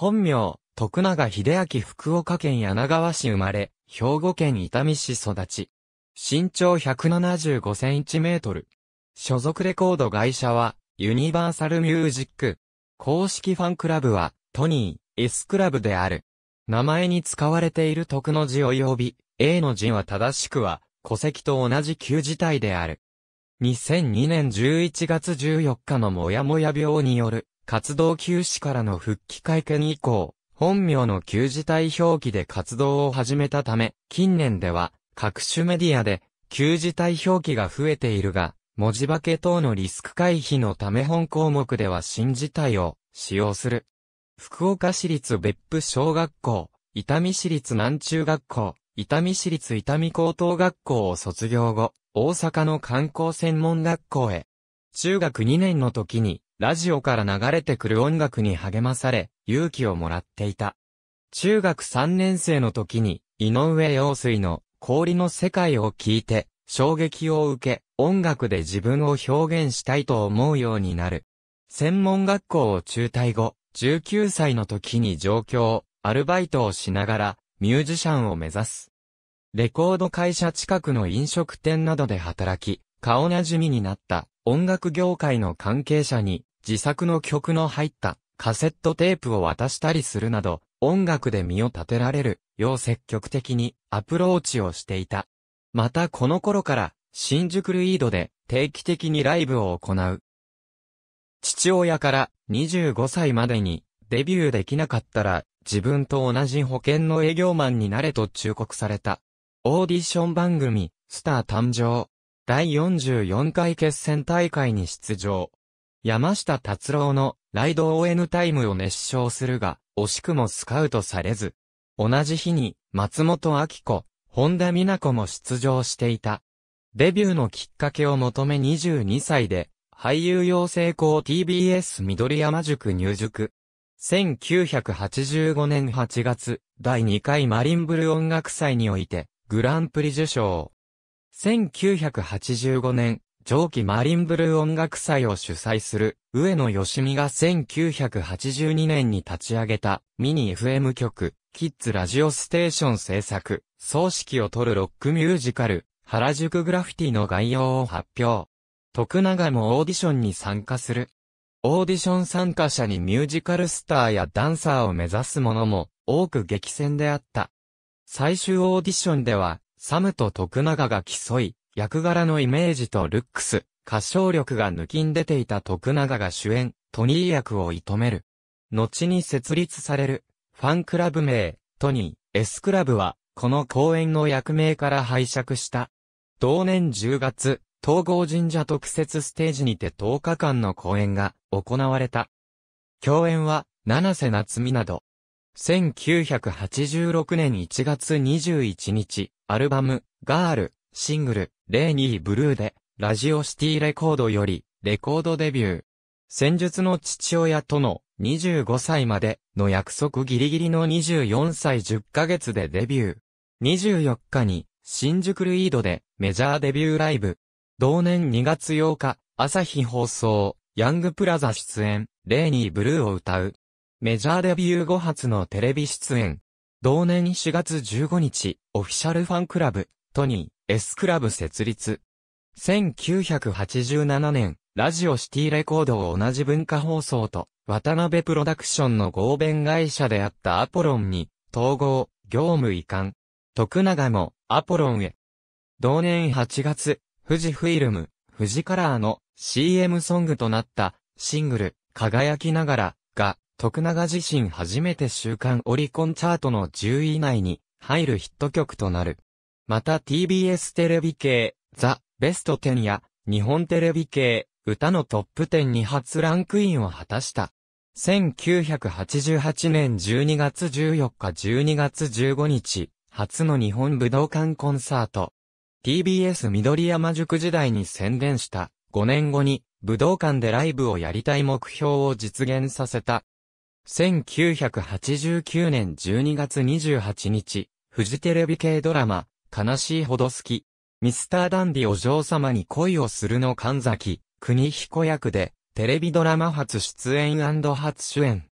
本名、徳永秀明福岡県柳川市生まれ、兵庫県伊丹市育ち。身長175センチメートル。所属レコード会社は、ユニバーサルミュージック。公式ファンクラブは、トニー、S クラブである。名前に使われている徳の字及び、A の字は正しくは、戸籍と同じ旧字体である。2002年11月14日のもやもや病による活動休止からの復帰会見以降、本名の旧字体表記で活動を始めたため、近年では、各種メディアで、旧字体表記が増えているが、文字化け等のリスク回避のため本項目では新字体を使用する。福岡市立別府小学校、伊丹市立南中学校、伊丹市立伊丹高等学校を卒業後、大阪の観光専門学校へ。中学2年の時に、ラジオから流れてくる音楽に励まされ、勇気をもらっていた。中学3年生の時に、井上陽水の氷の世界を聞いて、衝撃を受け、音楽で自分を表現したいと思うようになる。専門学校を中退後、19歳の時に上京、アルバイトをしながら、ミュージシャンを目指す。レコード会社近くの飲食店などで働き、顔なじみになった音楽業界の関係者に自作の曲の入ったカセットテープを渡したりするなど、音楽で身を立てられるよう積極的にアプローチをしていた。またこの頃から新宿ルイードで定期的にライブを行う。父親から25歳までにデビューできなかったら自分と同じ保険の営業マンになれと忠告された。オーディション番組、スター誕生。第44回決戦大会に出場。山下達郎のライド ON タイムを熱唱するが、惜しくもスカウトされず。同じ日に、松本明子、本田美奈子も出場していた。デビューのきっかけを求め22歳で、俳優養成校 TBS 緑山塾入塾。1985年8月、第2回マリンブル音楽祭において、グランプリ受賞。1985年、上記マリンブルー音楽祭を主催する、上野義美が1982年に立ち上げた、ミニ FM 局、キッズラジオステーション制作、葬式を取るロックミュージカル、原宿グラフィティの概要を発表。徳永もオーディションに参加する。オーディション参加者にミュージカルスターやダンサーを目指す者も多く激戦であった。最終オーディションでは、サムと徳永が競い、役柄のイメージとルックス、歌唱力が抜きん出ていた徳永が主演、トニー役を射止める。後に設立される、ファンクラブ名、トニー、S クラブは、この公演の役名から拝借した。同年10月、東郷神社特設ステージにて10日間の公演が行われた。共演は、七瀬夏美など。1986年1月21日、アルバム、ガール、シングル、レニー・ブルーで、ラジオシティレコードより、レコードデビュー。戦術の父親との25歳までの約束ギリギリの24歳10ヶ月でデビュー。24日に新宿ルイードでメジャーデビューライブ。同年2月8日、朝日放送、ヤングプラザ出演、レーニーブルーを歌う。メジャーデビュー後発のテレビ出演。同年4月15日、オフィシャルファンクラブ、トニー、S クラブ設立。1987年、ラジオシティレコードを同じ文化放送と、渡辺プロダクションの合弁会社であったアポロンに、統合、業務移管。徳永も、アポロンへ。同年8月、富士フィルム、富士カラーの CM ソングとなった、シングル、輝きながら、が、徳永自身初めて週刊オリコンチャートの10位以内に入るヒット曲となる。また TBS テレビ系、ザ・ベスト10や、日本テレビ系、歌のトップ10に初ランクインを果たした。1988年12月14日12月15日、初の日本武道館コンサート。TBS 緑山塾時代に宣伝した5年後に武道館でライブをやりたい目標を実現させた。1989年12月28日、フジテレビ系ドラマ、悲しいほど好き。ミスターダンディお嬢様に恋をするの神崎、国彦役で、テレビドラマ初出演初主演。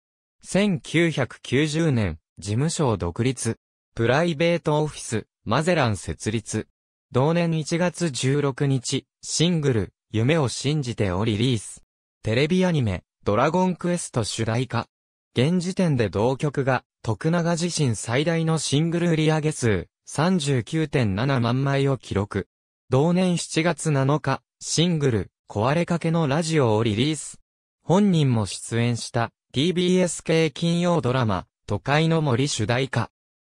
1990年、事務所独立。プライベートオフィス、マゼラン設立。同年1月16日、シングル、夢を信じてをリリース。テレビアニメ、ドラゴンクエスト主題歌。現時点で同曲が、徳永自身最大のシングル売上数、39.7万枚を記録。同年7月7日、シングル、壊れかけのラジオをリリース。本人も出演した TBS 系金曜ドラマ、都会の森主題歌。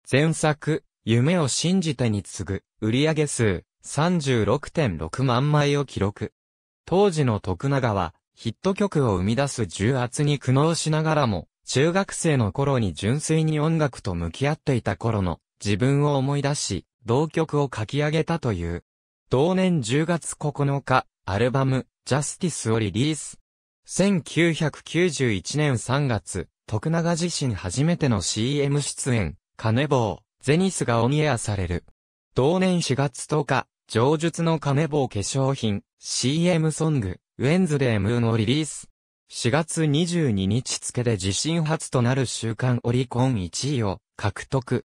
前作、夢を信じてに次ぐ、売上数36.6万枚を記録。当時の徳永は、ヒット曲を生み出す重圧に苦悩しながらも、中学生の頃に純粋に音楽と向き合っていた頃の自分を思い出し、同曲を書き上げたという。同年10月9日、アルバム、ジャスティスをリリース。1991年3月、徳永自身初めての CM 出演、金棒、ゼニスがオンエアされる。同年4月10日、上述の金棒化粧品、CM ソング、ウェンズデームーをリリース。4月22日付で自身初となる週間オリコン1位を獲得。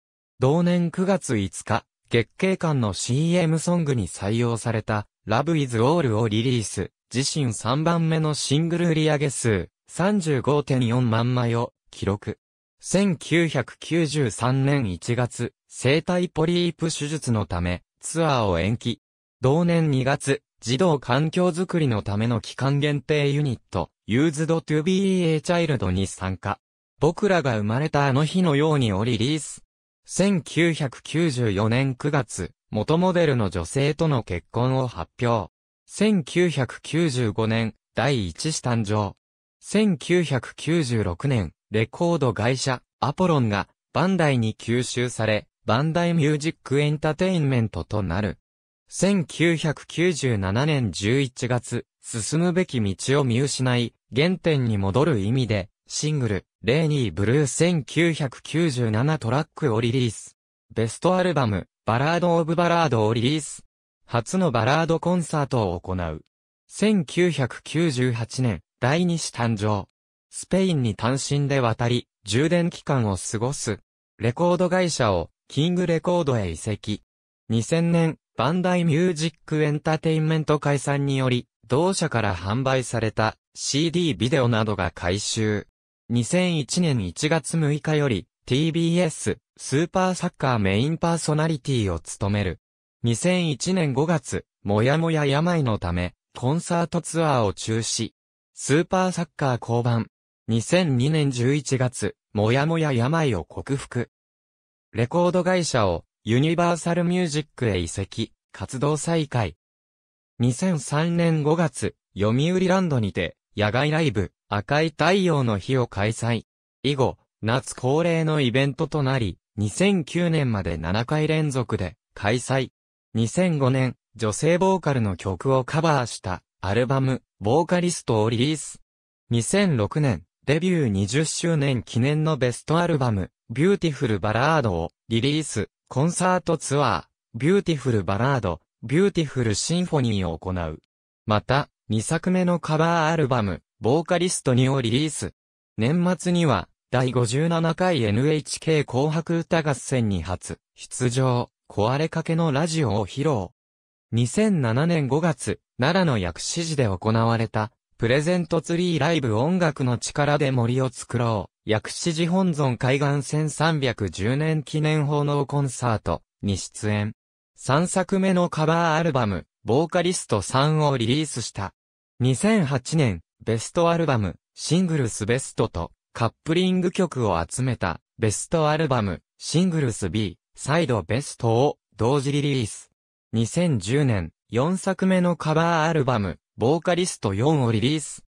同年9月5日、月経館の CM ソングに採用された、Love is All をリリース、自身3番目のシングル売上数、35.4万枚を記録。1993年1月、生体ポリープ手術のため、ツアーを延期。同年2月、児童環境づくりのための期間限定ユニット、Used to be a Child に参加。僕らが生まれたあの日のようにをリリース。1994年9月、元モデルの女性との結婚を発表。1995年、第一子誕生。1996年、レコード会社、アポロンが、バンダイに吸収され、バンダイミュージックエンタテインメントとなる。1997年11月、進むべき道を見失い、原点に戻る意味で、シングル、レーニーブルー1997トラックをリリース。ベストアルバム、バラード・オブ・バラードをリリース。初のバラードコンサートを行う。1998年、第二子誕生。スペインに単身で渡り、充電期間を過ごす。レコード会社を、キングレコードへ移籍。2000年、バンダイミュージックエンターテインメント解散により、同社から販売された CD ビデオなどが回収。2001年1月6日より TBS スーパーサッカーメインパーソナリティを務める。2001年5月、もやもや病のため、コンサートツアーを中止。スーパーサッカー降板。2002年11月、もやもや病を克服。レコード会社をユニバーサルミュージックへ移籍、活動再開。2003年5月、読売ランドにて、野外ライブ、赤い太陽の日を開催。以後、夏恒例のイベントとなり、2009年まで7回連続で開催。2005年、女性ボーカルの曲をカバーしたアルバム、ボーカリストをリリース。2006年、デビュー20周年記念のベストアルバム、ビューティフルバラードをリリース、コンサートツアー、ビューティフルバラード、ビューティフルシンフォニーを行う。また、2作目のカバーアルバム、ボーカリストにをリリース。年末には、第57回 NHK 紅白歌合戦に初、出場、壊れかけのラジオを披露。2007年5月、奈良の薬師寺で行われた、プレゼントツリーライブ音楽の力で森を作ろう。薬師寺本尊海岸線310年記念奉納コンサートに出演。3作目のカバーアルバム、ボーカリスト3をリリースした。2008年、ベストアルバム、シングルスベストと、カップリング曲を集めた、ベストアルバム、シングルス B、サイドベストを、同時リリース。2010年、4作目のカバーアルバム、ボーカリスト4をリリース。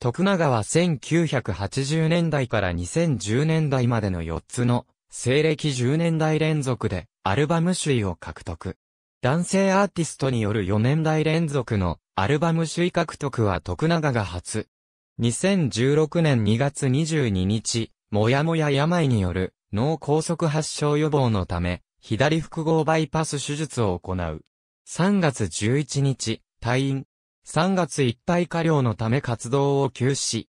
徳永は1980年代から2010年代までの4つの、西暦10年代連続で、アルバム首位を獲得。男性アーティストによる4年代連続のアルバム首位獲得は徳永が初。2016年2月22日、もやもや病による脳梗塞発症予防のため、左複合バイパス手術を行う。3月11日、退院。3月いっぱい過量のため活動を休止。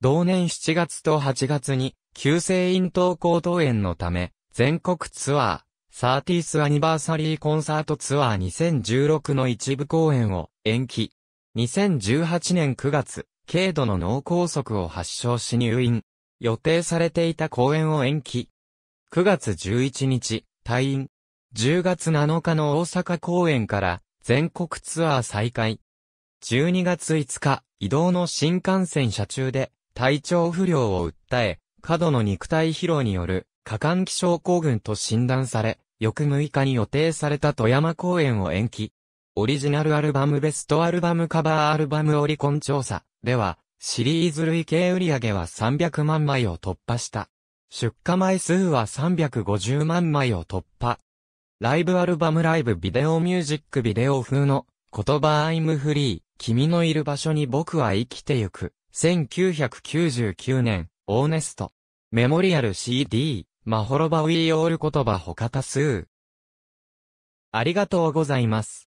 同年7月と8月に、急性咽頭口頭炎のため、全国ツアー、30th Anniversary Concert Tour 2016の一部公演を延期。2018年9月、軽度の脳梗塞を発症し入院。予定されていた公演を延期。9月11日、退院。10月7日の大阪公演から全国ツアー再開。12月5日、移動の新幹線車中で体調不良を訴え、過度の肉体疲労による過換気症候群と診断され、翌6日に予定された富山公演を延期。オリジナルアルバムベストアルバムカバーアルバムオリコン調査では、シリーズ累計売上は300万枚を突破した。出荷枚数は350万枚を突破。ライブアルバムライブビデオミュージックビデオ風の言葉アイムフリー君のいる場所に僕は生きてゆく1999年オーネストメモリアル CD まほろばーオール言葉ほか多数。ありがとうございます。